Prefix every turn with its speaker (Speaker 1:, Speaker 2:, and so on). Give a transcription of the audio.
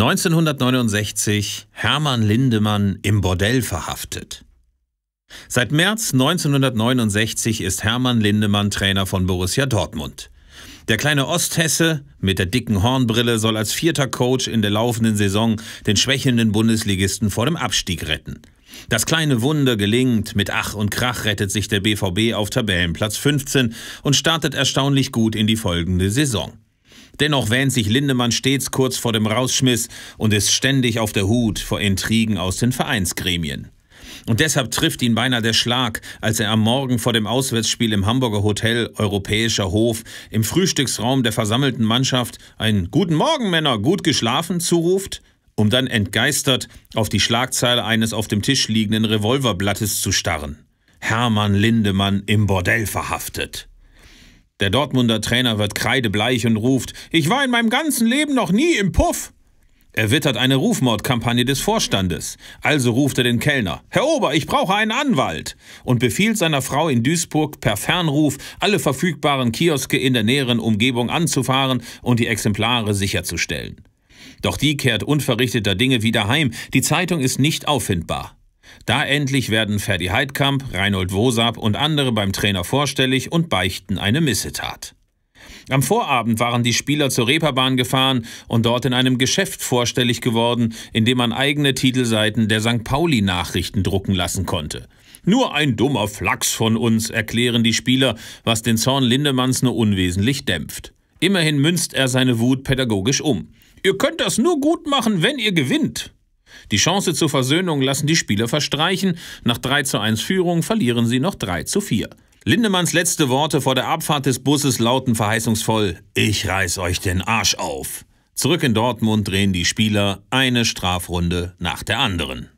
Speaker 1: 1969 Hermann Lindemann im Bordell verhaftet. Seit März 1969 ist Hermann Lindemann Trainer von Borussia Dortmund. Der kleine Osthesse mit der dicken Hornbrille soll als vierter Coach in der laufenden Saison den schwächelnden Bundesligisten vor dem Abstieg retten. Das kleine Wunder gelingt, mit Ach und Krach rettet sich der BVB auf Tabellenplatz 15 und startet erstaunlich gut in die folgende Saison. Dennoch wähnt sich Lindemann stets kurz vor dem Rausschmiss und ist ständig auf der Hut vor Intrigen aus den Vereinsgremien. Und deshalb trifft ihn beinahe der Schlag, als er am Morgen vor dem Auswärtsspiel im Hamburger Hotel Europäischer Hof im Frühstücksraum der versammelten Mannschaft einen Guten Morgen, Männer, gut geschlafen zuruft, um dann entgeistert auf die Schlagzeile eines auf dem Tisch liegenden Revolverblattes zu starren. Hermann Lindemann im Bordell verhaftet. Der Dortmunder Trainer wird kreidebleich und ruft, ich war in meinem ganzen Leben noch nie im Puff. Er wittert eine Rufmordkampagne des Vorstandes. Also ruft er den Kellner. Herr Ober, ich brauche einen Anwalt. Und befiehlt seiner Frau in Duisburg per Fernruf, alle verfügbaren Kioske in der näheren Umgebung anzufahren und die Exemplare sicherzustellen. Doch die kehrt unverrichteter Dinge wieder heim. Die Zeitung ist nicht auffindbar. Da endlich werden Ferdi Heidkamp, Reinhold Wosab und andere beim Trainer vorstellig und beichten eine Missetat. Am Vorabend waren die Spieler zur Reeperbahn gefahren und dort in einem Geschäft vorstellig geworden, in dem man eigene Titelseiten der St. Pauli-Nachrichten drucken lassen konnte. Nur ein dummer Flachs von uns, erklären die Spieler, was den Zorn Lindemanns nur unwesentlich dämpft. Immerhin münzt er seine Wut pädagogisch um. Ihr könnt das nur gut machen, wenn ihr gewinnt. Die Chance zur Versöhnung lassen die Spieler verstreichen. Nach 3 zu 1 Führung verlieren sie noch 3 zu 4. Lindemanns letzte Worte vor der Abfahrt des Busses lauten verheißungsvoll: Ich reiß euch den Arsch auf. Zurück in Dortmund drehen die Spieler eine Strafrunde nach der anderen.